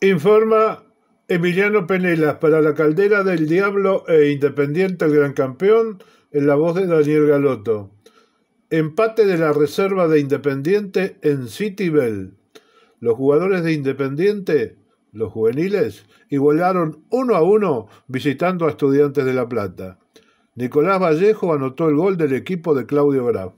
Informa Emiliano Penelas para la Caldera del Diablo e Independiente el Gran Campeón en la voz de Daniel Galotto Empate de la reserva de Independiente en City Bell. Los jugadores de Independiente, los juveniles, igualaron uno a uno visitando a Estudiantes de La Plata. Nicolás Vallejo anotó el gol del equipo de Claudio Graf.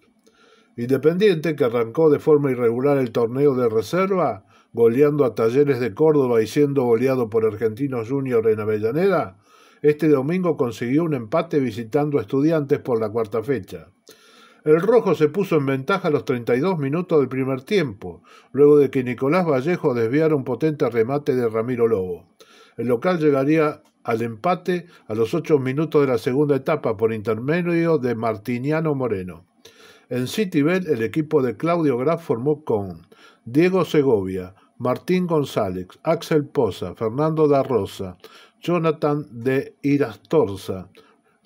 Independiente, que arrancó de forma irregular el torneo de reserva, goleando a Talleres de Córdoba y siendo goleado por Argentinos Junior en Avellaneda, este domingo consiguió un empate visitando a estudiantes por la cuarta fecha. El rojo se puso en ventaja a los 32 minutos del primer tiempo, luego de que Nicolás Vallejo desviara un potente remate de Ramiro Lobo. El local llegaría al empate a los 8 minutos de la segunda etapa por intermedio de Martiniano Moreno. En City Bell, el equipo de Claudio Graf formó con Diego Segovia, Martín González, Axel Poza, Fernando da Rosa, Jonathan de Irastorza,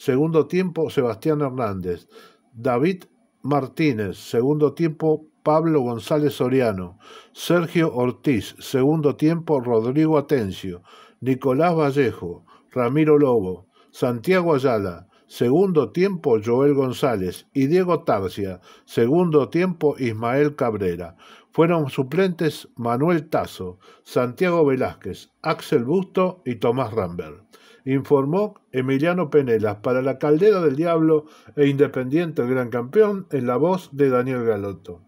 segundo tiempo Sebastián Hernández, David Martínez, segundo tiempo Pablo González Soriano, Sergio Ortiz, segundo tiempo Rodrigo Atencio, Nicolás Vallejo, Ramiro Lobo, Santiago Ayala, segundo tiempo Joel González y Diego Tarcia, segundo tiempo Ismael Cabrera. Fueron suplentes Manuel Tazo, Santiago Velázquez, Axel Busto y Tomás Rambert. Informó Emiliano Penelas para la Caldera del Diablo e Independiente el Gran Campeón en la voz de Daniel Galoto.